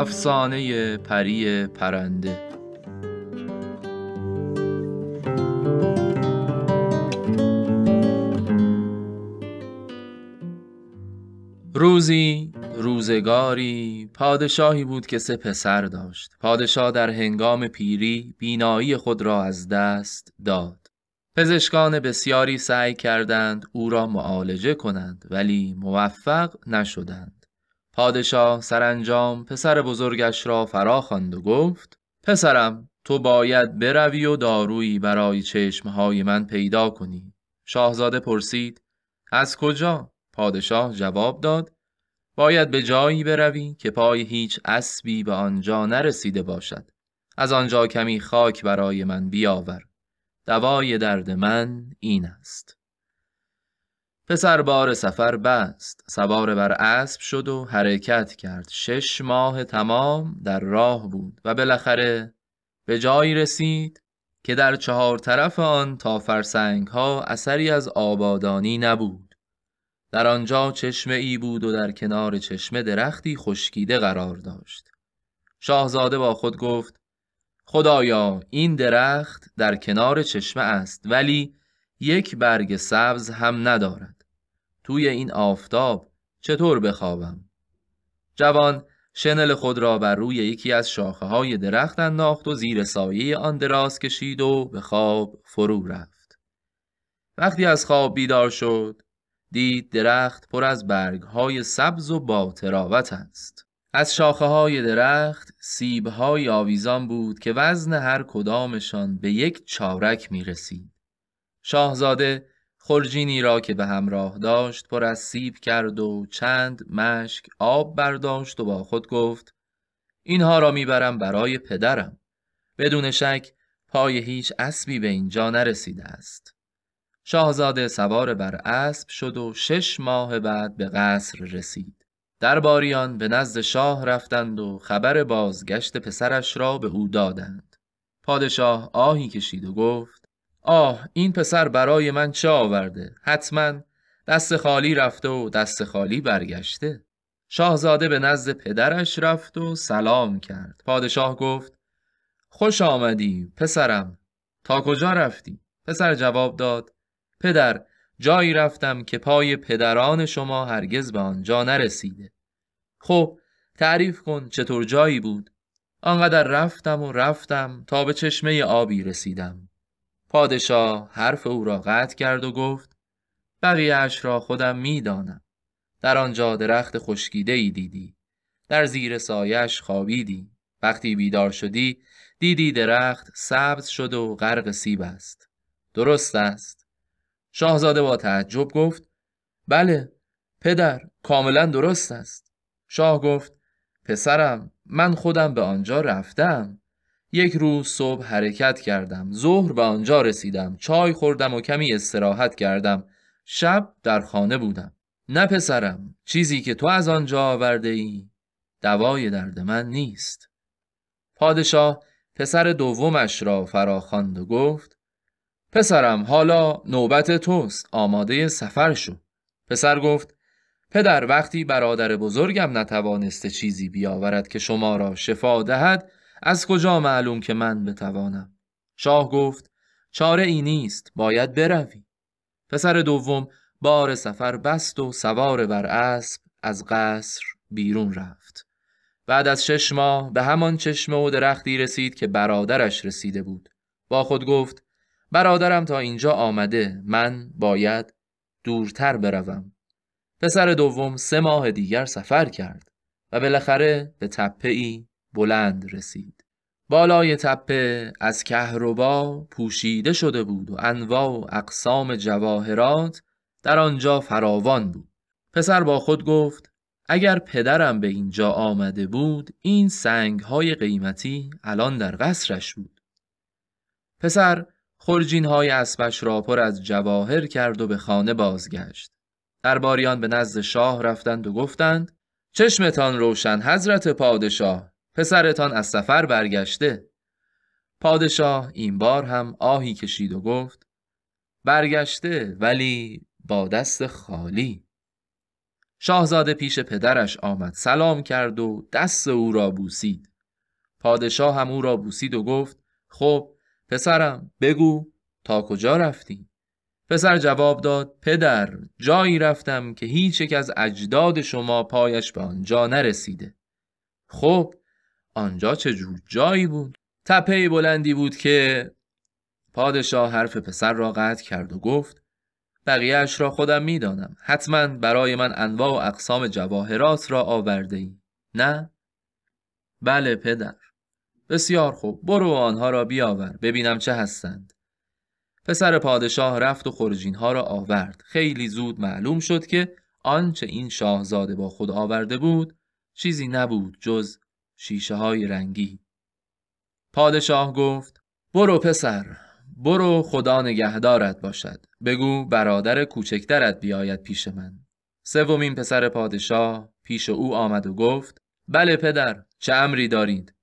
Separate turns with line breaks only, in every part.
افسانه پری پرنده روزی روزگاری پادشاهی بود که سه پسر داشت پادشاه در هنگام پیری بینایی خود را از دست داد پزشکان بسیاری سعی کردند او را معالجه کنند ولی موفق نشدند پادشاه سرانجام پسر بزرگش را فرا خواند و گفت پسرم تو باید بروی و دارویی برای چشمهای من پیدا کنی شاهزاده پرسید از کجا پادشاه جواب داد باید به جایی بروی که پای هیچ اسبی به آنجا نرسیده باشد از آنجا کمی خاک برای من بیاور دوای درد من این است پسر بار سفر بست سوار بر اسب شد و حرکت کرد شش ماه تمام در راه بود و بالاخره به جایی رسید که در چهار طرف آن تا فرسنگ ها اثری از آبادانی نبود در آنجا چشمه ای بود و در کنار چشمه درختی خشکیده قرار داشت شاهزاده با خود گفت خدایا این درخت در کنار چشمه است ولی یک برگ سبز هم ندارد توی این آفتاب چطور بخوابم؟ جوان شنل خود را بر روی یکی از شاخه های درخت انداخت و زیر سایه آن دراز کشید و به خواب فرو رفت. وقتی از خواب بیدار شد، دید درخت پر از برگ های سبز و با تراوت است. از شاخه های درخت سیب های آویزان بود که وزن هر کدامشان به یک چارک می رسید. شاهزاده خرجینی را که به همراه داشت پر از سیب کرد و چند مشک آب برداشت و با خود گفت اینها را میبرم برای پدرم بدون شک پای هیچ اسبی به اینجا نرسیده است شاهزاده سوار بر اسب شد و شش ماه بعد به قصر رسید درباریان به نزد شاه رفتند و خبر بازگشت پسرش را به او دادند پادشاه آهی کشید و گفت آه این پسر برای من چه آورده حتما دست خالی رفته و دست خالی برگشته شاهزاده به نزد پدرش رفت و سلام کرد پادشاه گفت خوش آمدی پسرم تا کجا رفتی؟ پسر جواب داد پدر جایی رفتم که پای پدران شما هرگز به آنجا نرسیده خب تعریف کن چطور جایی بود آنقدر رفتم و رفتم تا به چشمه آبی رسیدم پادشاه حرف او را قطع کرد و گفت بقیهاش را خودم دانم در آنجا درخت خشکیده ای دیدی در زیر سایش خوابیدی وقتی بیدار شدی دیدی درخت سبز شد و غرق سیب است درست است شاهزاده با تعجب گفت بله پدر کاملا درست است شاه گفت پسرم من خودم به آنجا رفتم یک روز صبح حرکت کردم ظهر به آنجا رسیدم چای خوردم و کمی استراحت کردم شب در خانه بودم نه پسرم چیزی که تو از آنجا آورده ای دوای درد من نیست پادشاه پسر دومش را فراخواند و گفت پسرم حالا نوبت توست آماده سفر شو پسر گفت پدر وقتی برادر بزرگم نتوانسته چیزی بیاورد که شما را شفا دهد از کجا معلوم که من بتوانم شاه گفت چاره ای نیست باید بروی پسر دوم بار سفر بست و سوار بر اسب از قصر بیرون رفت بعد از شش ماه به همان چشمه و درختی رسید که برادرش رسیده بود با خود گفت برادرم تا اینجا آمده من باید دورتر بروم پسر دوم سه ماه دیگر سفر کرد و بالاخره به تپه ای بلند رسید بالای تپه از کهربا پوشیده شده بود و انواع و اقسام جواهرات در آنجا فراوان بود پسر با خود گفت اگر پدرم به اینجا آمده بود این سنگ های قیمتی الان در قصرش بود پسر خرجین های اسبش را پر از جواهر کرد و به خانه بازگشت درباریان به نزد شاه رفتند و گفتند چشمتان روشن حضرت پادشاه پسرتان از سفر برگشته پادشاه این بار هم آهی کشید و گفت برگشته ولی با دست خالی شاهزاده پیش پدرش آمد سلام کرد و دست او را بوسید پادشاه هم او را بوسید و گفت خب پسرم بگو تا کجا رفتی؟ پسر جواب داد پدر جایی رفتم که هیچ از اجداد شما پایش به آنجا نرسیده خب آنجا جور جایی بود تپه بلندی بود که پادشاه حرف پسر را قطع کرد و گفت اش را خودم میدانم حتما برای من انواع و اقسام جواهرات را آورده ای. نه؟ بله پدر بسیار خوب برو آنها را بیاور ببینم چه هستند پسر پادشاه رفت و خورجین ها را آورد خیلی زود معلوم شد که آنچه این شاهزاده با خود آورده بود چیزی نبود جز شیشه های رنگی پادشاه گفت برو پسر برو خدا نگهدارت باشد بگو برادر کوچکترت بیاید پیش من سومین پسر پادشاه پیش او آمد و گفت بله پدر چه امری دارید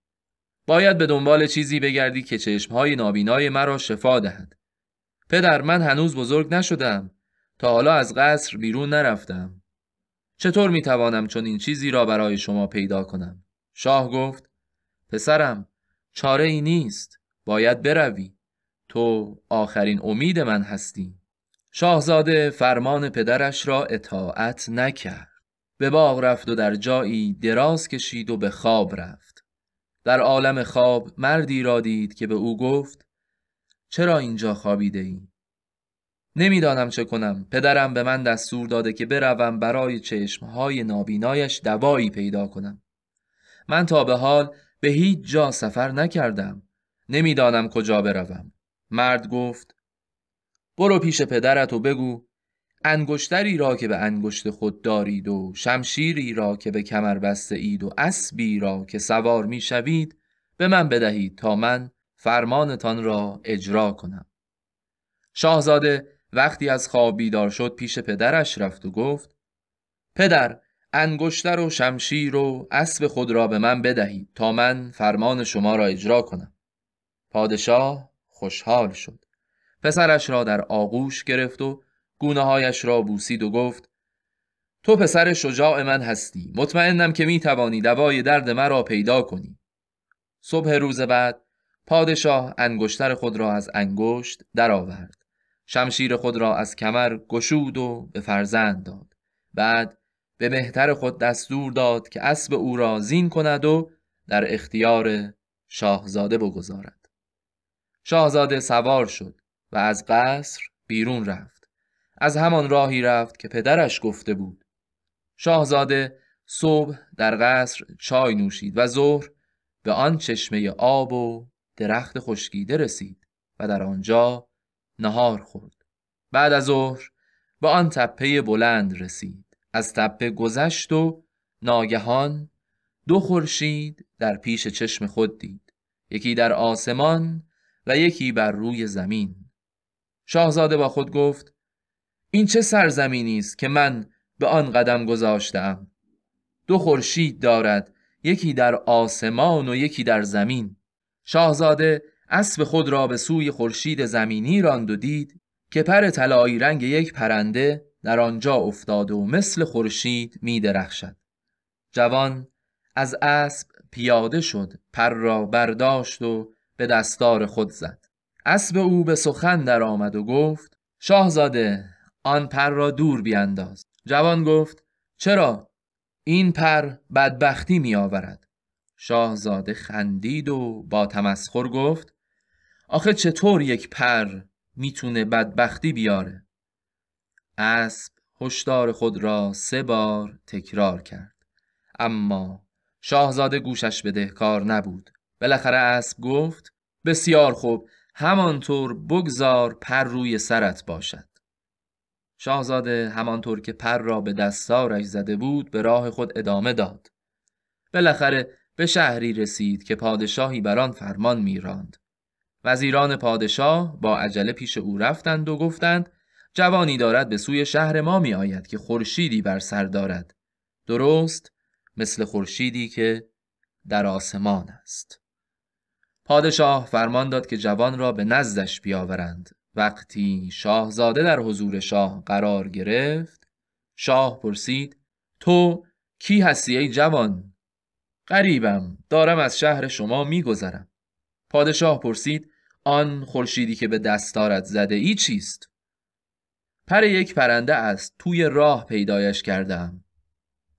باید به دنبال چیزی بگردی که چشمهای نابینای مرا شفا دهد پدر من هنوز بزرگ نشدم تا حالا از قصر بیرون نرفتم چطور میتوانم چون این چیزی را برای شما پیدا کنم شاه گفت پسرم چاره ای نیست باید بروی تو آخرین امید من هستی شاهزاده فرمان پدرش را اطاعت نکرد به باغ رفت و در جایی دراز کشید و به خواب رفت در عالم خواب مردی را دید که به او گفت چرا اینجا خوابیده ای؟ نمیدانم چه کنم پدرم به من دستور داده که بروم برای چشمهای نابینایش دوایی پیدا کنم من تا به حال به هیچ جا سفر نکردم. نمیدانم کجا بروم. مرد گفت برو پیش پدرت و بگو انگشتری را که به انگشت خود دارید و شمشیری را که به کمر بسته اید و اسبی را که سوار می شوید به من بدهید تا من فرمانتان را اجرا کنم. شاهزاده وقتی از خواب بیدار شد پیش پدرش رفت و گفت پدر انگشتر و شمشیر و اسب خود را به من بدهید تا من فرمان شما را اجرا کنم پادشاه خوشحال شد پسرش را در آغوش گرفت و گونه هایش را بوسید و گفت تو پسر شجاع من هستی مطمئنم که می توانی دوای درد مرا پیدا کنی صبح روز بعد پادشاه انگشتر خود را از انگشت درآورد شمشیر خود را از کمر گشود و به فرزند داد بعد به مهتر خود دستور داد که اسب او را زین کند و در اختیار شاهزاده بگذارد شاهزاده سوار شد و از قصر بیرون رفت از همان راهی رفت که پدرش گفته بود شاهزاده صبح در قصر چای نوشید و ظهر به آن چشمه آب و درخت خشکیده رسید و در آنجا نهار خورد بعد از ظهر به آن تپه بلند رسید از تپه گذشت و ناگهان دو خورشید در پیش چشم خود دید یکی در آسمان و یکی بر روی زمین شاهزاده با خود گفت این چه سرزمینی است که من به آن قدم گذاشتم دو خورشید دارد یکی در آسمان و یکی در زمین شاهزاده اسب خود را به سوی خورشید زمینی راند و دید که پر طلایی رنگ یک پرنده در آنجا افتاد و مثل خورشید می درخشد. جوان از اسب پیاده شد پر را برداشت و به دستار خود زد اسب او به سخن در آمد و گفت شاهزاده آن پر را دور بیانداز جوان گفت چرا این پر بدبختی می آورد شاهزاده خندید و با تمسخر گفت آخه چطور یک پر میتونه بدبختی بیاره اسب هشدار خود را سه بار تکرار کرد اما شاهزاده گوشش بده کار نبود بالاخره اسب گفت بسیار خوب همانطور بگذار پر روی سرت باشد شاهزاده همانطور که پر را به دستارش زده بود به راه خود ادامه داد بالاخره به شهری رسید که پادشاهی بر آن فرمان میراند وزیران پادشاه با عجله پیش او رفتند و گفتند جوانی دارد به سوی شهر ما می آید که خورشیدی بر سر دارد درست مثل خورشیدی که در آسمان است پادشاه فرمان داد که جوان را به نزدش بیاورند وقتی شاهزاده در حضور شاه قرار گرفت شاه پرسید تو کی هستی ای جوان غریبم دارم از شهر شما میگذرم پادشاه پرسید آن خورشیدی که به دست دارد زده ای چیست پر یک پرنده است توی راه پیدایش کردم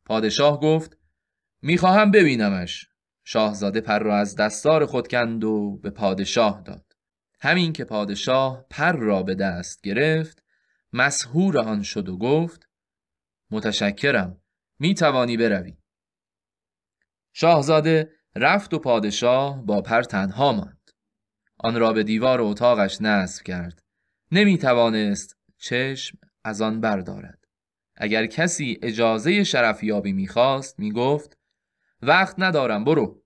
پادشاه گفت میخواهم ببینمش شاهزاده پر را از دستار خود کند و به پادشاه داد همین که پادشاه پر را به دست گرفت مسهور آن شد و گفت متشکرم می توانی بروی شاهزاده رفت و پادشاه با پر تنها ماند آن را به دیوار اتاقش نصب کرد نمی توانست چشم از آن بردارد اگر کسی اجازه شرفیابی میخواست میگفت وقت ندارم برو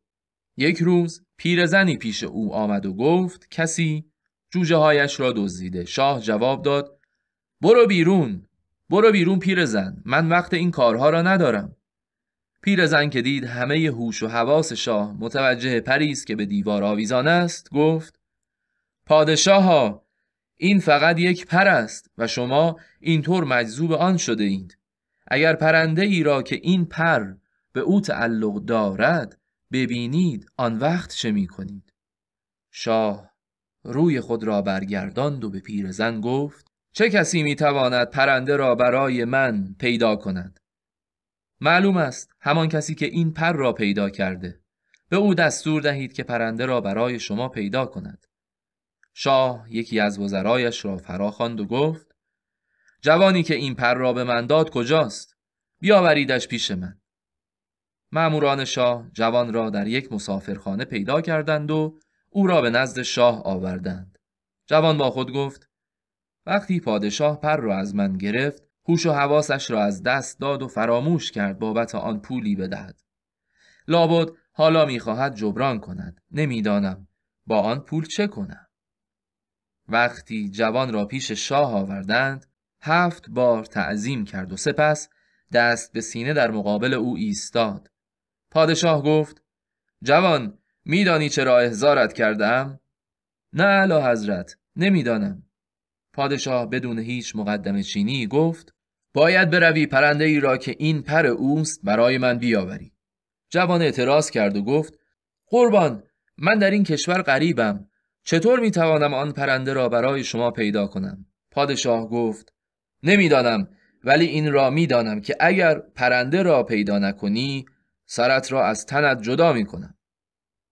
یک روز پیرزنی پیش او آمد و گفت کسی جوجه هایش را دزدیده شاه جواب داد برو بیرون برو بیرون پیرزن من وقت این کارها را ندارم پیرزن که دید همه هوش و حواس شاه متوجه پریز که به دیوار آویزان است گفت پادشاه ها این فقط یک پر است و شما اینطور مجذوب آن شده اید اگر پرنده ای را که این پر به او تعلق دارد ببینید آن وقت چه می کنید شاه روی خود را برگرداند و به پیر زن گفت چه کسی می تواند پرنده را برای من پیدا کند معلوم است همان کسی که این پر را پیدا کرده به او دستور دهید که پرنده را برای شما پیدا کند شاه یکی از وزرایش را فراخواند و گفت جوانی که این پر را به من داد کجاست بیاوریدش پیش من معموران شاه جوان را در یک مسافرخانه پیدا کردند و او را به نزد شاه آوردند جوان با خود گفت وقتی پادشاه پر را از من گرفت هوش و حواسش را از دست داد و فراموش کرد بابت آن پولی بدهد لابد حالا میخواهد جبران کند نمیدانم با آن پول چه کنم وقتی جوان را پیش شاه آوردند هفت بار تعظیم کرد و سپس دست به سینه در مقابل او ایستاد پادشاه گفت جوان میدانی چرا احزارت کردم؟ نه علا حضرت نمیدانم پادشاه بدون هیچ مقدم چینی گفت باید بروی پرنده ای را که این پر اوست برای من بیاوری جوان اعتراض کرد و گفت قربان من در این کشور قریبم، چطور می توانم آن پرنده را برای شما پیدا کنم؟ پادشاه گفت نمیدانم ولی این را میدانم که اگر پرنده را پیدا نکنی سرت را از تنت جدا می کنم.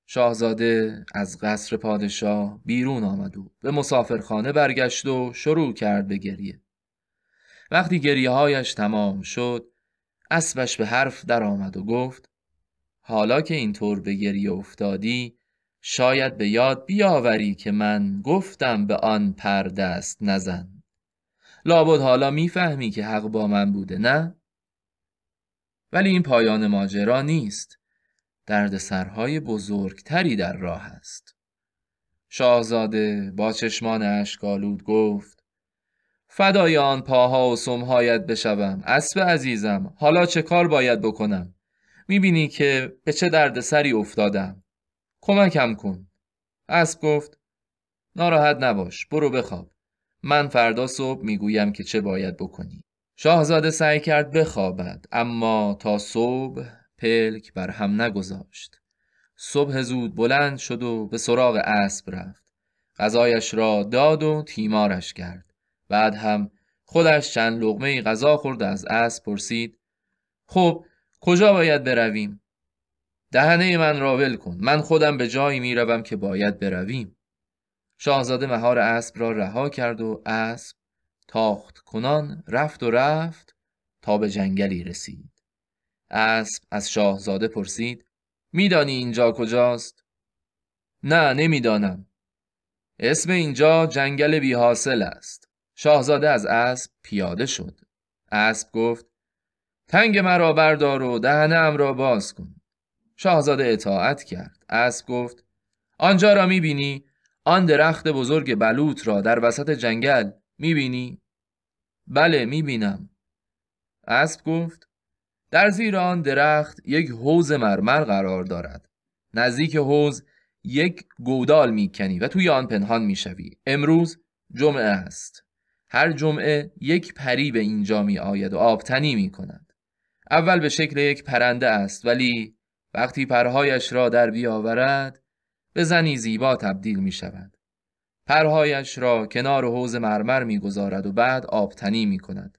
شاهزاده از قصر پادشاه بیرون آمد و به مسافرخانه برگشت و شروع کرد به گریه. وقتی گریه هایش تمام شد اسبش به حرف آمد و گفت حالا که اینطور به گریه افتادی شاید به یاد بیاوری که من گفتم به آن پر دست نزن لابد حالا میفهمی که حق با من بوده نه؟ ولی این پایان ماجرا نیست درد دردسرهای بزرگتری در راه است شاهزاده با چشمان اشکالود گفت فدای آن پاها و سمهایت بشوم اسب عزیزم حالا چه کار باید بکنم میبینی که به چه سری افتادم کمکم کن اسب گفت ناراحت نباش برو بخواب من فردا صبح میگویم که چه باید بکنی شاهزاده سعی کرد بخوابد اما تا صبح پلک بر هم نگذاشت صبح زود بلند شد و به سراغ اسب رفت غذایش را داد و تیمارش کرد بعد هم خودش چند لغمه غذا خورد از اسب پرسید خب کجا باید برویم دهنه من را ول کن من خودم به جایی میروم که باید برویم شاهزاده مهار اسب را رها کرد و اسب تاخت کنان رفت و رفت تا به جنگلی رسید اسب از شاهزاده پرسید میدانی اینجا کجاست نه نمیدانم اسم اینجا جنگل بی حاصل است شاهزاده از اسب پیاده شد اسب گفت تنگ مرا بردار و دهنم را باز کن شاهزاده اطاعت کرد. اسب گفت آنجا را میبینی؟ آن درخت بزرگ بلوط را در وسط جنگل میبینی؟ بله میبینم. اسب گفت در زیر آن درخت یک حوز مرمر قرار دارد. نزدیک حوز یک گودال میکنی و توی آن پنهان میشوی. امروز جمعه است. هر جمعه یک پری به اینجا می آید و آبتنی می کند. اول به شکل یک پرنده است ولی وقتی پرهایش را در بیاورد به زنی زیبا تبدیل می شود. پرهایش را کنار حوز مرمر می گذارد و بعد آبتنی می کند.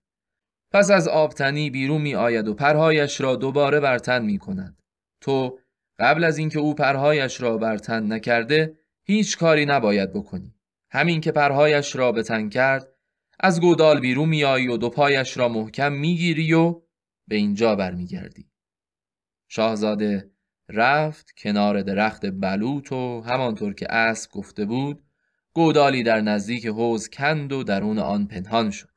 پس از آبتنی بیرون می آید و پرهایش را دوباره برتن می کند. تو قبل از اینکه او پرهایش را برتن نکرده هیچ کاری نباید بکنی. همین که پرهایش را به تن کرد از گودال بیرون آیی و دو پایش را محکم گیری و به اینجا برمیگردی. شاهزاده رفت کنار درخت بلوط و همانطور که اسب گفته بود گودالی در نزدیک حوز کند و درون آن پنهان شد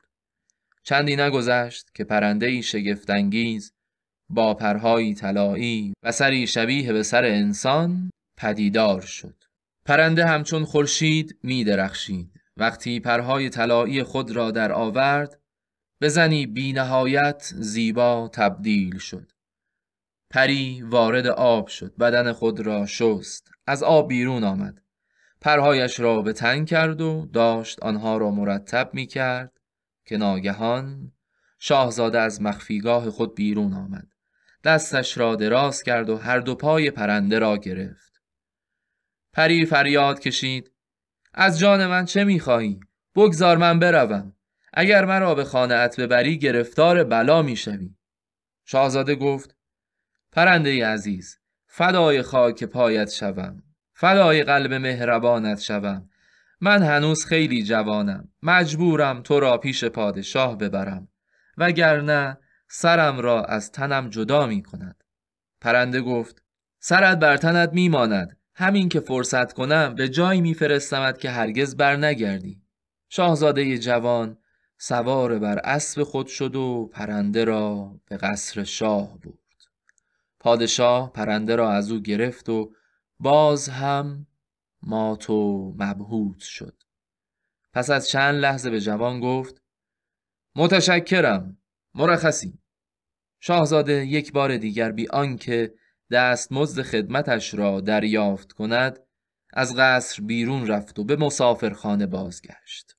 چندی نگذشت که پرندهای شگفتانگیز با پرهایی طلایی و سری شبیه به سر انسان پدیدار شد پرنده همچون خورشید می وقتی پرهای طلایی خود را در آورد به زنی بینهایت زیبا تبدیل شد پری وارد آب شد بدن خود را شست از آب بیرون آمد پرهایش را به تنگ کرد و داشت آنها را مرتب می کرد که ناگهان شاهزاده از مخفیگاه خود بیرون آمد دستش را دراز کرد و هر دو پای پرنده را گرفت پری فریاد کشید از جان من چه میخواهی؟ بگذار من بروم اگر مرا به خانه ات ببری گرفتار بلا میشوی شاهزاده گفت پرنده عزیز فدای خاک پایت شوم فدای قلب مهربانت شوم من هنوز خیلی جوانم مجبورم تو را پیش پادشاه ببرم وگرنه سرم را از تنم جدا می کند پرنده گفت سرت بر تنت می ماند همین که فرصت کنم به جایی میفرستمت که هرگز بر نگردی شاهزاده جوان سوار بر اسب خود شد و پرنده را به قصر شاه بود پادشاه پرنده را از او گرفت و باز هم مات و مبهوت شد پس از چند لحظه به جوان گفت متشکرم مرخصی شاهزاده یک بار دیگر بی آنکه مزد خدمتش را دریافت کند از قصر بیرون رفت و به مسافرخانه بازگشت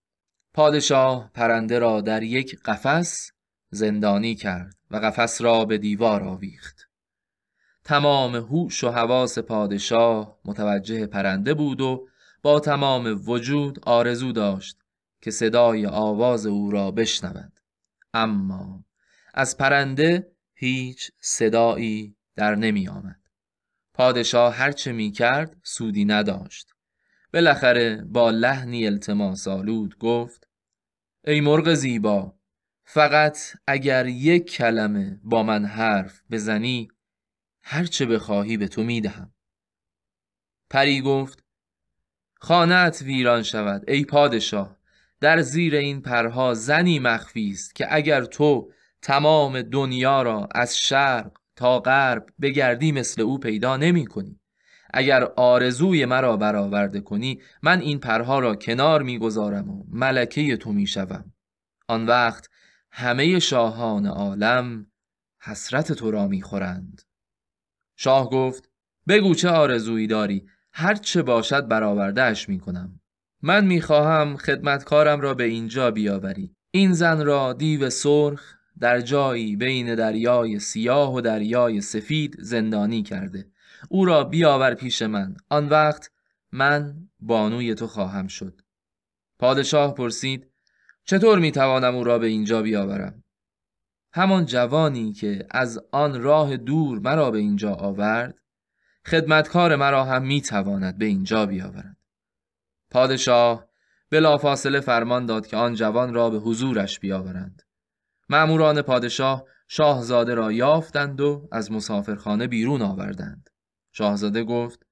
پادشاه پرنده را در یک قفس زندانی کرد و قفس را به دیوار آویخت تمام هوش و حواس پادشاه متوجه پرنده بود و با تمام وجود آرزو داشت که صدای آواز او را بشنود اما از پرنده هیچ صدایی در نمی آمد. پادشاه هرچه می کرد سودی نداشت. بالاخره با لحنی التماس آلود گفت ای مرغ زیبا فقط اگر یک کلمه با من حرف بزنی هر چه بخواهی به تو میدهم پری گفت خانت ویران شود ای پادشاه در زیر این پرها زنی مخفی است که اگر تو تمام دنیا را از شرق تا غرب بگردی مثل او پیدا نمی کنی اگر آرزوی مرا برآورده کنی من این پرها را کنار میگذارم و ملکه تو میشوم آن وقت همه شاهان عالم حسرت تو را میخورند شاه گفت بگو چه آرزویی داری هر چه باشد برآوردهاش می کنم من می خواهم خدمتکارم را به اینجا بیاوری این زن را دیو سرخ در جایی بین دریای سیاه و دریای سفید زندانی کرده او را بیاور پیش من آن وقت من بانوی تو خواهم شد پادشاه پرسید چطور می توانم او را به اینجا بیاورم همان جوانی که از آن راه دور مرا به اینجا آورد خدمتکار مرا هم میتواند به اینجا بیاورد پادشاه بلافاصله فرمان داد که آن جوان را به حضورش بیاورند معموران پادشاه شاهزاده را یافتند و از مسافرخانه بیرون آوردند شاهزاده گفت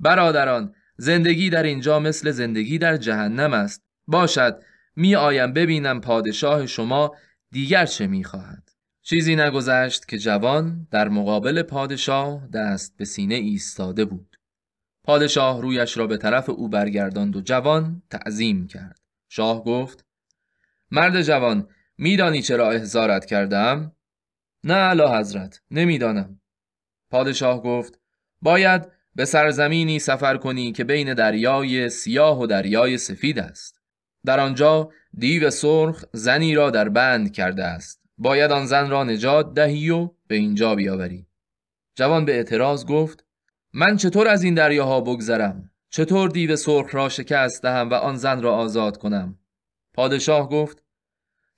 برادران زندگی در اینجا مثل زندگی در جهنم است باشد می آیم ببینم پادشاه شما دیگر چه میخواهد چیزی نگذشت که جوان در مقابل پادشاه دست به سینه ایستاده بود پادشاه رویش را به طرف او برگرداند و جوان تعظیم کرد شاه گفت مرد جوان میدانی چرا احزارت کردم؟ نه علا حضرت نمیدانم پادشاه گفت باید به سرزمینی سفر کنی که بین دریای سیاه و دریای سفید است در آنجا دیو سرخ زنی را در بند کرده است باید آن زن را نجات دهی و به اینجا بیاوری جوان به اعتراض گفت من چطور از این دریاها بگذرم چطور دیو سرخ را شکست دهم و آن زن را آزاد کنم پادشاه گفت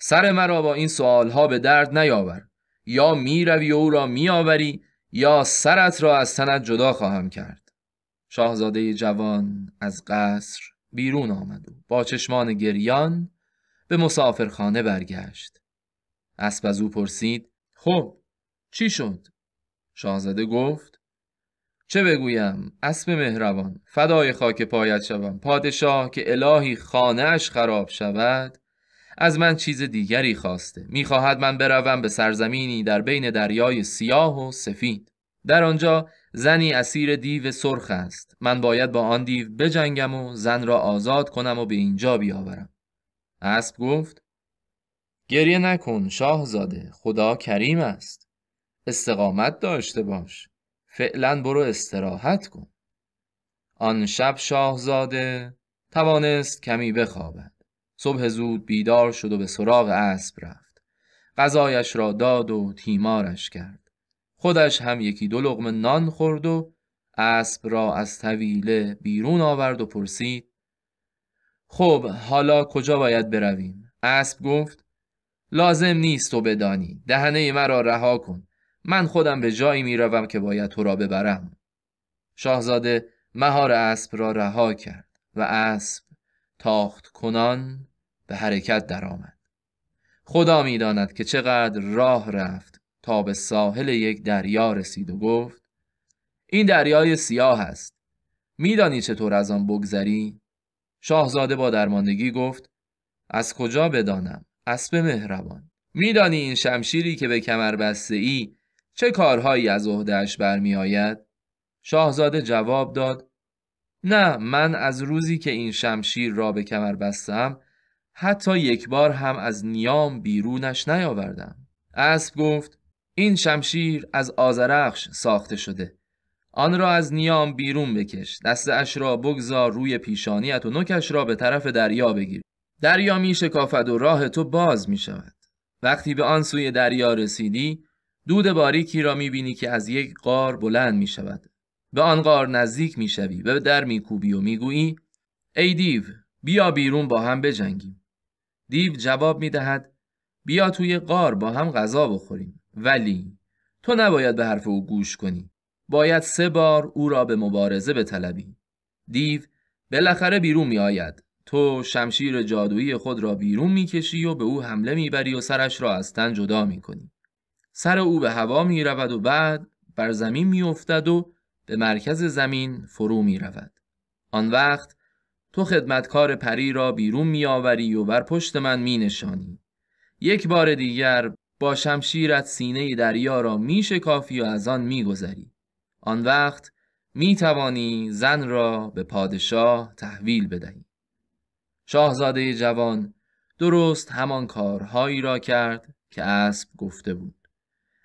سر مرا با این ها به درد نیاور یا می روی او را آوری یا سرت را از تنت جدا خواهم کرد شاهزاده جوان از قصر بیرون آمد و با چشمان گریان به مسافرخانه برگشت اسب از او پرسید خب چی شد شاهزاده گفت چه بگویم اسب مهربان فدای خاک پایت شوم پادشاه که الهی خانهاش خراب شود از من چیز دیگری خواسته میخواهد من بروم به سرزمینی در بین دریای سیاه و سفید در آنجا زنی اسیر دیو سرخ است من باید با آن دیو بجنگم و زن را آزاد کنم و به اینجا بیاورم اسب گفت گریه نکن شاهزاده خدا کریم است استقامت داشته باش فعلا برو استراحت کن آن شب شاهزاده توانست کمی بخوابد صبح زود بیدار شد و به سراغ اسب رفت غذایش را داد و تیمارش کرد خودش هم یکی دو لغمه نان خورد و اسب را از طویله بیرون آورد و پرسید خب حالا کجا باید برویم؟ اسب گفت لازم نیست تو بدانی دهنه مرا رها کن من خودم به جایی روم که باید تو را ببرم شاهزاده مهار اسب را رها کرد و اسب تاخت کنان به حرکت درآمد خدا میداند که چقدر راه رفت تا به ساحل یک دریا رسید و گفت این دریای سیاه است میدانی چطور از آن بگذری شاهزاده با درماندگی گفت از کجا بدانم اسب مهربان میدانی این شمشیری که به کمر بسته ای چه کارهایی از عهدهاش برمیآید شاهزاده جواب داد نه من از روزی که این شمشیر را به کمر بستم حتی یک بار هم از نیام بیرونش نیاوردم اسب گفت این شمشیر از آزرخش ساخته شده آن را از نیام بیرون بکش دست اش را بگذار روی پیشانیت و نوکش را به طرف دریا بگیر دریا می شکافد و راه تو باز می شود وقتی به آن سوی دریا رسیدی دود باریکی را می بینی که از یک قار بلند می شود به آن قار نزدیک می شوی و در می کوبی و می گویی ای دیو بیا بیرون با هم بجنگیم دیو جواب می دهد بیا توی قار با هم غذا بخوریم ولی تو نباید به حرف او گوش کنی باید سه بار او را به مبارزه بطلبی دیو بالاخره بیرون می آید تو شمشیر جادویی خود را بیرون میکشی و به او حمله میبری و سرش را از تن جدا کنی، سر او به هوا میرود و بعد بر زمین میافتد و به مرکز زمین فرو میرود آن وقت تو خدمتکار پری را بیرون میآوری و بر پشت من نشانی، یک بار دیگر با شمشیرت سینه دریا را می شکافی و از آن می آن وقت می توانی زن را به پادشاه تحویل بدهی. شاهزاده جوان درست همان کارهایی را کرد که اسب گفته بود.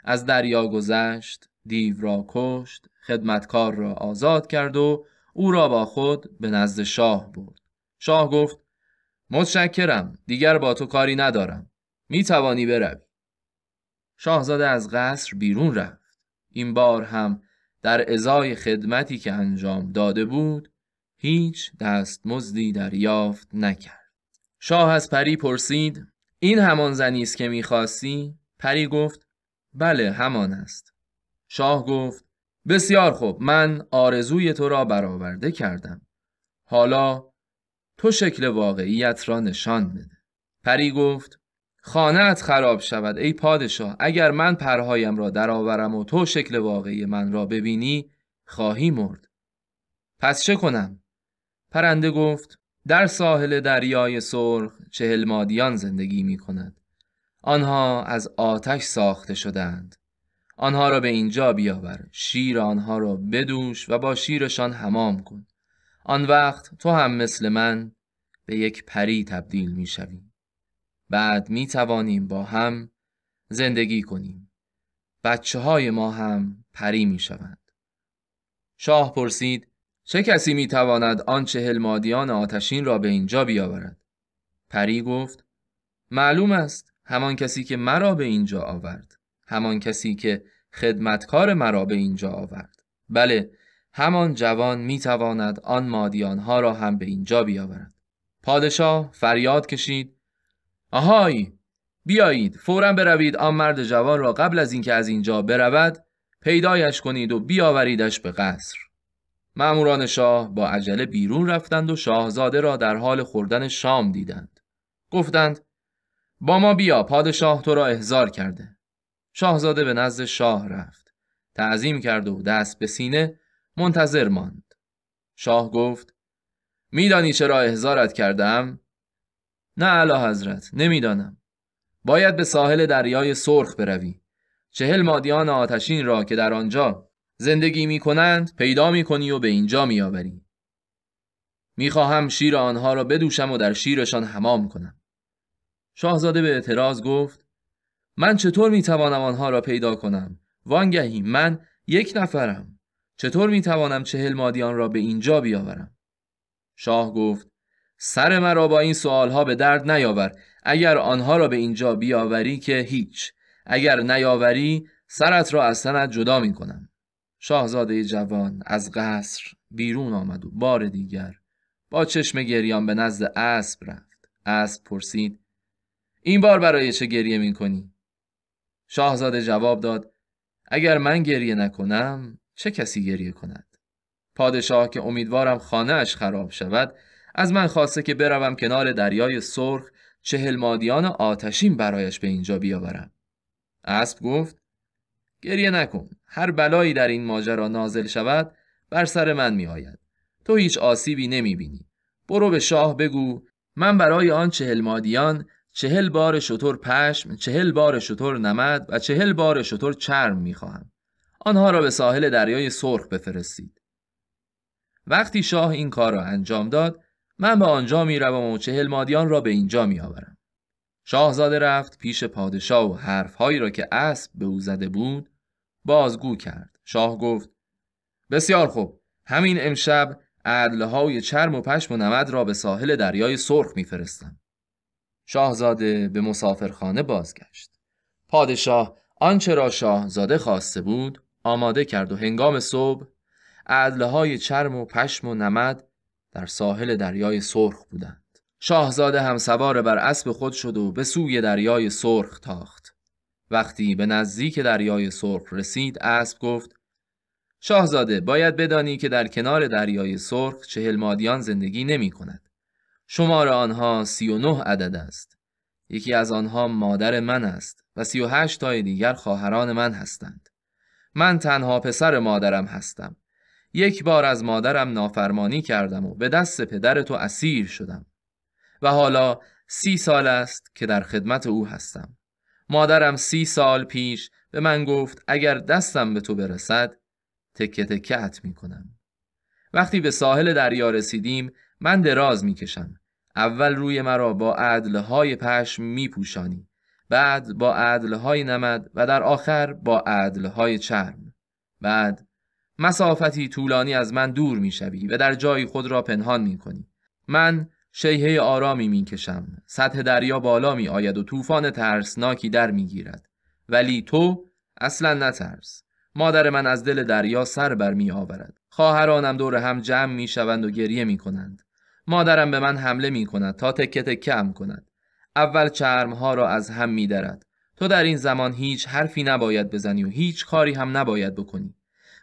از دریا گذشت، دیو را کشت، خدمتکار را آزاد کرد و او را با خود به نزد شاه برد. شاه گفت متشکرم دیگر با تو کاری ندارم. می توانی بروی. شاهزاده از قصر بیرون رفت این بار هم در ازای خدمتی که انجام داده بود هیچ دستمزدی دریافت نکرد شاه از پری پرسید این همان زنی است که میخواستی پری گفت بله همان است شاه گفت بسیار خوب من آرزوی تو را برآورده کردم حالا تو شکل واقعیت را نشان بده پری گفت خانت خراب شود ای پادشاه اگر من پرهایم را درآورم و تو شکل واقعی من را ببینی خواهی مرد پس چه کنم پرنده گفت در ساحل دریای سرخ چهل مادیان زندگی می کند آنها از آتش ساخته شدند آنها را به اینجا بیاور شیر آنها را بدوش و با شیرشان حمام کن آن وقت تو هم مثل من به یک پری تبدیل می شوی. بعد می توانیم با هم زندگی کنیم. بچه های ما هم پری می شوند. شاه پرسید چه کسی می تواند آن چهل مادیان آتشین را به اینجا بیاورد؟ پری گفت معلوم است همان کسی که مرا به اینجا آورد. همان کسی که خدمتکار مرا به اینجا آورد. بله همان جوان می تواند آن مادیان ها را هم به اینجا بیاورد. پادشاه فریاد کشید آهای بیایید فورا بروید آن مرد جوان را قبل از اینکه از اینجا برود پیدایش کنید و بیاوریدش به قصر ماموران شاه با عجله بیرون رفتند و شاهزاده را در حال خوردن شام دیدند گفتند با ما بیا پادشاه تو را احضار کرده شاهزاده به نزد شاه رفت تعظیم کرد و دست به سینه منتظر ماند شاه گفت میدانی چرا احضارت کردم نه علا حضرت نمیدانم باید به ساحل دریای سرخ بروی چهل مادیان آتشین را که در آنجا زندگی می کنند پیدا می کنی و به اینجا می آوری. می خواهم شیر آنها را بدوشم و در شیرشان حمام کنم. شاهزاده به اعتراض گفت من چطور می توانم آنها را پیدا کنم؟ وانگهی من یک نفرم. چطور می توانم چهل مادیان را به اینجا بیاورم؟ شاه گفت سر مرا با این سوالها به درد نیاور اگر آنها را به اینجا بیاوری که هیچ اگر نیاوری سرت را از سنت جدا می کنم شاهزاده جوان از قصر بیرون آمد و بار دیگر با چشم گریان به نزد اسب رفت اسب پرسید این بار برای چه گریه می کنی؟ شاهزاده جواب داد اگر من گریه نکنم چه کسی گریه کند؟ پادشاه که امیدوارم خانه اش خراب شود از من خواسته که بروم کنار دریای سرخ چهل مادیان آتشین برایش به اینجا بیاورم اسب گفت گریه نکن هر بلایی در این ماجرا نازل شود بر سر من می آید تو هیچ آسیبی نمی بینی برو به شاه بگو من برای آن چهل مادیان چهل بار شطور پشم چهل بار شطور نمد و چهل بار شطور چرم می خواهم. آنها را به ساحل دریای سرخ بفرستید وقتی شاه این کار را انجام داد من به آنجا می روم و چهل مادیان را به اینجا می آورم. شاهزاده رفت پیش پادشاه و حرفهایی را که اسب به او زده بود بازگو کرد. شاه گفت بسیار خوب همین امشب عدلهای چرم و پشم و نمد را به ساحل دریای سرخ میفرستم. شاهزاده به مسافرخانه بازگشت. پادشاه آنچه را شاهزاده خواسته بود آماده کرد و هنگام صبح عدلهای چرم و پشم و نمد در ساحل دریای سرخ بودند. شاهزاده هم سوار بر اسب خود شد و به سوی دریای سرخ تاخت. وقتی به نزدیک دریای سرخ رسید اسب گفت شاهزاده باید بدانی که در کنار دریای سرخ چهل مادیان زندگی نمی کند. شمار آنها سی و نه عدد است. یکی از آنها مادر من است و سی و هشت تای دیگر خواهران من هستند. من تنها پسر مادرم هستم. یک بار از مادرم نافرمانی کردم و به دست پدر تو اسیر شدم و حالا سی سال است که در خدمت او هستم مادرم سی سال پیش به من گفت اگر دستم به تو برسد تکه تکهت می کنم وقتی به ساحل دریا رسیدیم من دراز می کشم اول روی مرا با عدلهای پشم می پوشانی بعد با عدلهای نمد و در آخر با عدلهای چرم بعد مسافتی طولانی از من دور شوی و در جای خود را پنهان کنی من شیهه آرامی می کشم سطح دریا بالا می آید و طوفان ترسناکی در گیرد ولی تو اصلا نترس مادر من از دل دریا سر بر می آورد خواهرانم دور هم جمع می شوند و گریه می کنند مادرم به من حمله می کند تا تکه کم کند اول ها را از هم می درد تو در این زمان هیچ حرفی نباید بزنی و هیچ کاری هم نباید بکنی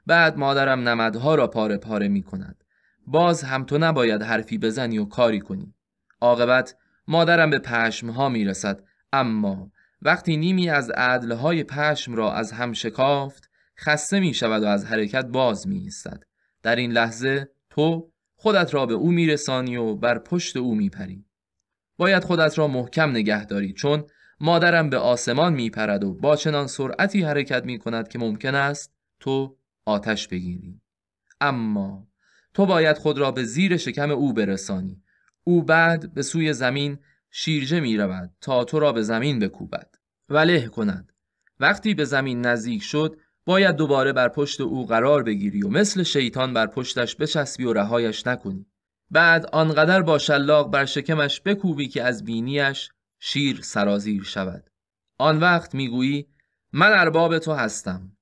بعد مادرم نمدها را پاره پاره می کند. باز هم تو نباید حرفی بزنی و کاری کنی. عاقبت مادرم به پشمها می رسد اما وقتی نیمی از عدلهای پشم را از هم شکافت خسته می شود و از حرکت باز می ایستد. در این لحظه تو خودت را به او میرسانی و بر پشت او میپری. باید خودت را محکم نگه داری چون مادرم به آسمان می پرد و با چنان سرعتی حرکت می کند که ممکن است تو آتش بگیری اما تو باید خود را به زیر شکم او برسانی او بعد به سوی زمین شیرجه می رود تا تو را به زمین بکوبد و له کند وقتی به زمین نزدیک شد باید دوباره بر پشت او قرار بگیری و مثل شیطان بر پشتش بچسبی و رهایش نکنی بعد آنقدر با شلاق بر شکمش بکوبی که از بینیش شیر سرازیر شود آن وقت میگویی من ارباب تو هستم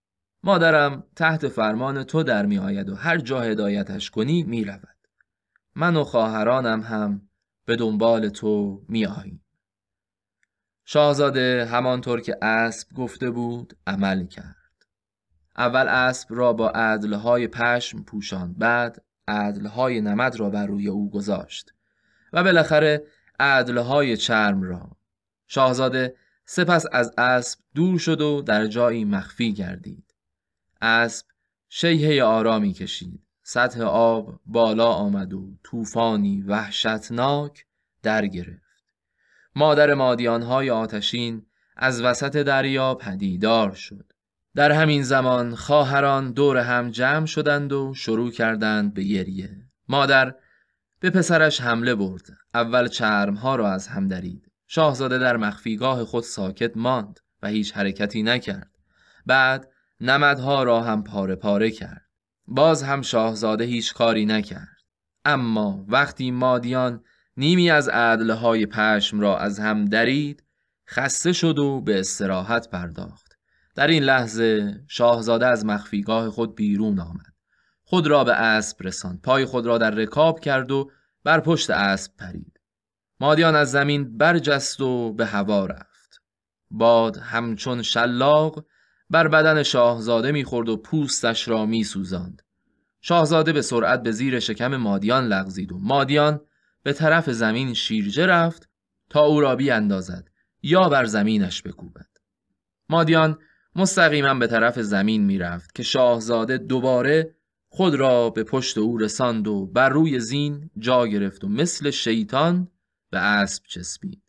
مادرم تحت فرمان تو در می آید و هر جا هدایتش کنی می رود. من و خواهرانم هم به دنبال تو می آییم. شاهزاده همانطور که اسب گفته بود عمل کرد. اول اسب را با عدلهای پشم پوشاند بعد عدلهای نمد را بر روی او گذاشت و بالاخره عدلهای چرم را شاهزاده سپس از اسب دور شد و در جایی مخفی گردید اسب شیهه آرامی کشید سطح آب بالا آمد و طوفانی وحشتناک در گرفت مادر مادیانهای آتشین از وسط دریا پدیدار شد در همین زمان خواهران دور هم جمع شدند و شروع کردند به گریه مادر به پسرش حمله برد اول چرمها را از هم درید شاهزاده در مخفیگاه خود ساکت ماند و هیچ حرکتی نکرد بعد نمدها را هم پاره پاره کرد باز هم شاهزاده هیچ کاری نکرد اما وقتی مادیان نیمی از عدلهای پشم را از هم درید خسته شد و به استراحت پرداخت در این لحظه شاهزاده از مخفیگاه خود بیرون آمد خود را به اسب رساند پای خود را در رکاب کرد و بر پشت اسب پرید مادیان از زمین برجست و به هوا رفت باد همچون شلاق بر بدن شاهزاده میخورد و پوستش را میسوزاند. شاهزاده به سرعت به زیر شکم مادیان لغزید و مادیان به طرف زمین شیرجه رفت تا او را اندازد یا بر زمینش بکوبد. مادیان مستقیما به طرف زمین میرفت که شاهزاده دوباره خود را به پشت او رساند و بر روی زین جا گرفت و مثل شیطان به اسب چسبید.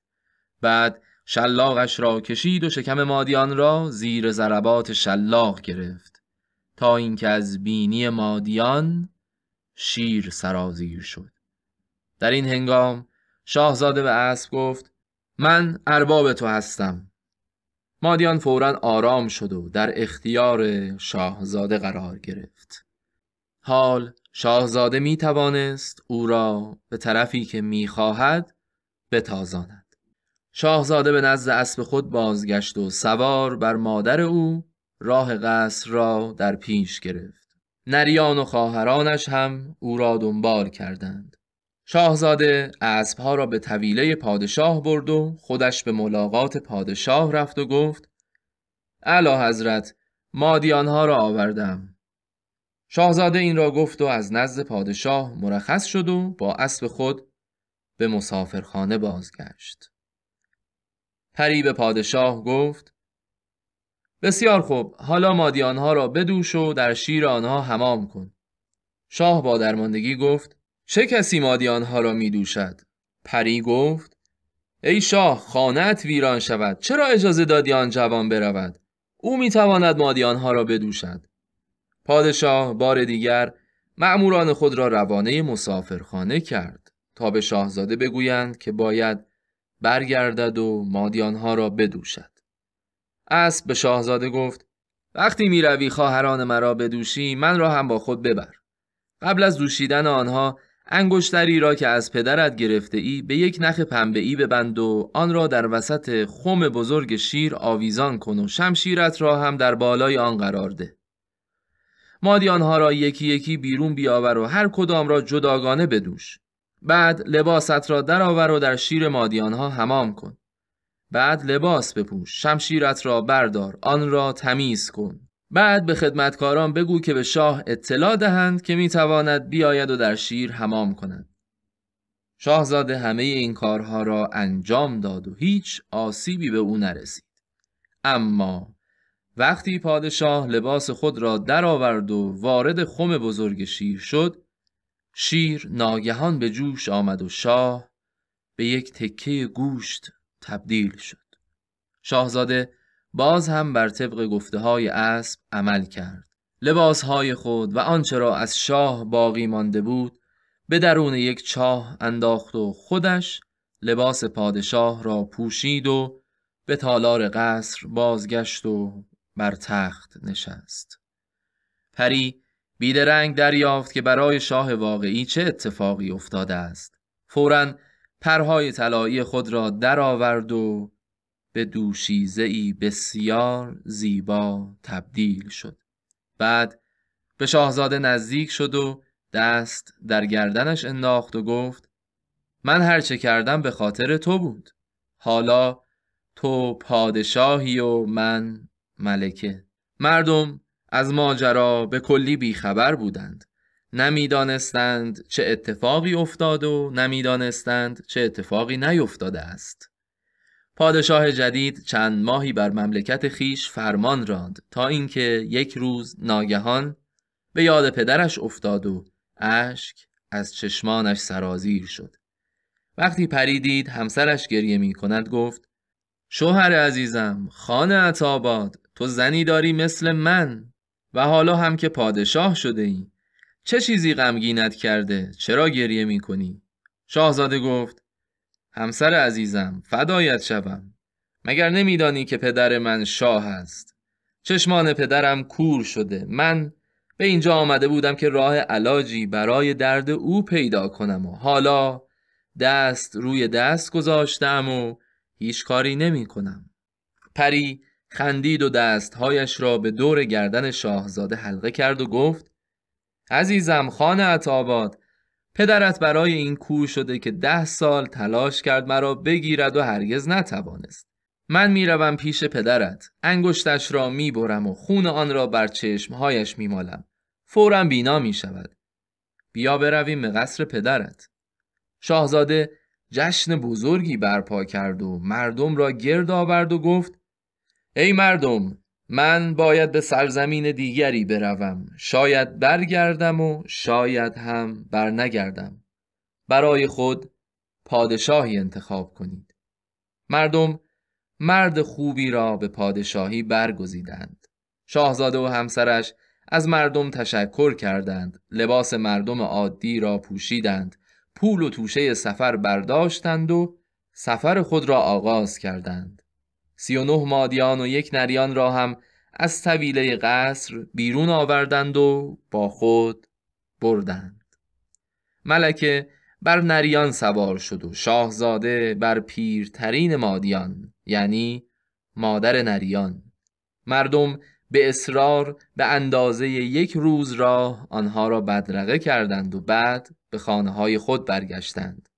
بعد شلاقش را کشید و شکم مادیان را زیر ضربات شلاق گرفت تا اینکه از بینی مادیان شیر سرازیر شد در این هنگام شاهزاده به اسب گفت من ارباب تو هستم مادیان فورا آرام شد و در اختیار شاهزاده قرار گرفت حال شاهزاده می توانست او را به طرفی که می خواهد بتازاند شاهزاده به نزد اسب خود بازگشت و سوار بر مادر او راه قصر را در پیش گرفت نریان و خواهرانش هم او را دنبال کردند شاهزاده اسبها را به طویله پادشاه برد و خودش به ملاقات پادشاه رفت و گفت علا حضرت مادیانها را آوردم شاهزاده این را گفت و از نزد پادشاه مرخص شد و با اسب خود به مسافرخانه بازگشت پری به پادشاه گفت بسیار خوب حالا مادی را بدوش و در شیر آنها حمام کن شاه با درماندگی گفت چه کسی مادیانها را می دوشد؟ پری گفت ای شاه خانت ویران شود چرا اجازه دادی آن جوان برود؟ او می تواند مادی را بدوشد پادشاه بار دیگر معموران خود را روانه مسافرخانه کرد تا به شاهزاده بگویند که باید برگردد و مادیانها را بدوشد اسب به شاهزاده گفت وقتی روی خواهران مرا بدوشی من را هم با خود ببر قبل از دوشیدن آنها انگشتری را که از پدرت گرفته ای به یک نخ پنبه ای ببند و آن را در وسط خم بزرگ شیر آویزان کن و شمشیرت را هم در بالای آن قرار ده. مادی را یکی یکی بیرون بیاور و هر کدام را جداگانه بدوش. بعد لباست را درآور و در شیر مادیانها حمام کن بعد لباس بپوش شمشیرت را بردار آن را تمیز کن بعد به خدمتکاران بگو که به شاه اطلاع دهند که میتواند بیاید و در شیر حمام کند شاهزاده همه این کارها را انجام داد و هیچ آسیبی به او نرسید اما وقتی پادشاه لباس خود را درآورد و وارد خم بزرگ شیر شد شیر ناگهان به جوش آمد و شاه به یک تکه گوشت تبدیل شد. شاهزاده باز هم بر طبق گفته های اسب عمل کرد. لباس های خود و آنچه را از شاه باقی مانده بود به درون یک چاه انداخت و خودش لباس پادشاه را پوشید و به تالار قصر بازگشت و بر تخت نشست. پری بیدرنگ دریافت که برای شاه واقعی چه اتفاقی افتاده است فورا پرهای طلایی خود را درآورد و به دوشیزه ای بسیار زیبا تبدیل شد بعد به شاهزاده نزدیک شد و دست در گردنش انداخت و گفت من هرچه کردم به خاطر تو بود حالا تو پادشاهی و من ملکه مردم از ماجرا به کلی بیخبر بودند نمیدانستند چه اتفاقی افتاد و نمیدانستند چه اتفاقی نیفتاده است پادشاه جدید چند ماهی بر مملکت خیش فرمان راند تا اینکه یک روز ناگهان به یاد پدرش افتاد و اشک از چشمانش سرازیر شد وقتی پریدید همسرش گریه می کند گفت شوهر عزیزم خانه عطاباد تو زنی داری مثل من و حالا هم که پادشاه شده ای چه چیزی غمگینت کرده چرا گریه می کنی؟ شاهزاده گفت همسر عزیزم فدایت شوم مگر نمیدانی که پدر من شاه است چشمان پدرم کور شده من به اینجا آمده بودم که راه علاجی برای درد او پیدا کنم و حالا دست روی دست گذاشتم و هیچ کاری نمی کنم پری خندید و دستهایش را به دور گردن شاهزاده حلقه کرد و گفت عزیزم خان عطاباد پدرت برای این کو شده که ده سال تلاش کرد مرا بگیرد و هرگز نتوانست من میروم پیش پدرت انگشتش را میبرم و خون آن را بر چشمهایش میمالم فورا بینا شود بیا برویم به قصر پدرت شاهزاده جشن بزرگی برپا کرد و مردم را گرد آورد و گفت ای مردم من باید به سرزمین دیگری بروم شاید برگردم و شاید هم برنگردم برای خود پادشاهی انتخاب کنید مردم مرد خوبی را به پادشاهی برگزیدند شاهزاده و همسرش از مردم تشکر کردند لباس مردم عادی را پوشیدند پول و توشه سفر برداشتند و سفر خود را آغاز کردند سی و نه مادیان و یک نریان را هم از طویله قصر بیرون آوردند و با خود بردند ملکه بر نریان سوار شد و شاهزاده بر پیرترین مادیان یعنی مادر نریان مردم به اصرار به اندازه یک روز را آنها را بدرقه کردند و بعد به خانه های خود برگشتند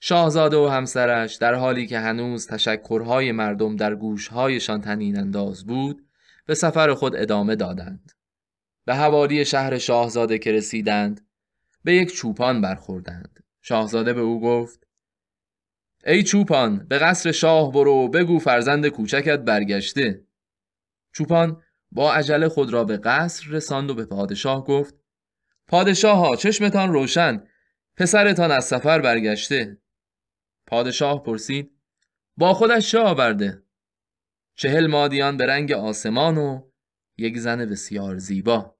شاهزاده و همسرش در حالی که هنوز تشکرهای مردم در گوشهایشان تنین انداز بود به سفر خود ادامه دادند. به حوالی شهر شاهزاده که رسیدند به یک چوپان برخوردند. شاهزاده به او گفت ای چوپان به قصر شاه برو بگو فرزند کوچکت برگشته. چوپان با عجله خود را به قصر رساند و به پادشاه گفت پادشاه ها چشمتان روشن پسرتان از سفر برگشته پادشاه پرسید با خودش چه آورده؟ چهل مادیان به رنگ آسمان و یک زن بسیار زیبا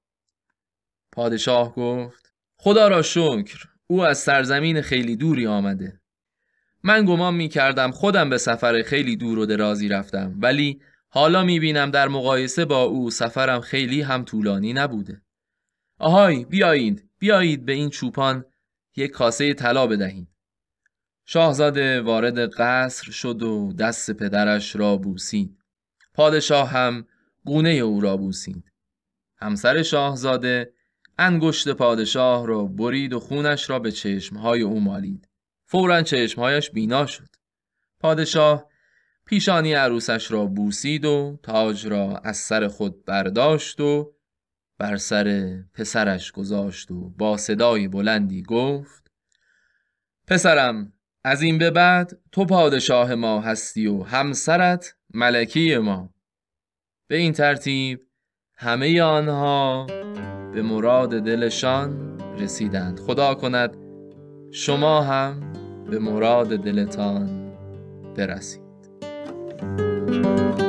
پادشاه گفت خدا را شکر او از سرزمین خیلی دوری آمده من گمان می کردم خودم به سفر خیلی دور و درازی رفتم ولی حالا می بینم در مقایسه با او سفرم خیلی هم طولانی نبوده آهای بیایید بیایید به این چوپان یک کاسه طلا بدهید شاهزاده وارد قصر شد و دست پدرش را بوسید. پادشاه هم گونه او را بوسید. همسر شاهزاده انگشت پادشاه را برید و خونش را به چشمهای او مالید. فورا چشمهایش بینا شد. پادشاه پیشانی عروسش را بوسید و تاج را از سر خود برداشت و بر سر پسرش گذاشت و با صدای بلندی گفت پسرم از این به بعد تو پادشاه ما هستی و همسرت ملکی ما به این ترتیب همه آنها به مراد دلشان رسیدند خدا کند شما هم به مراد دلتان برسید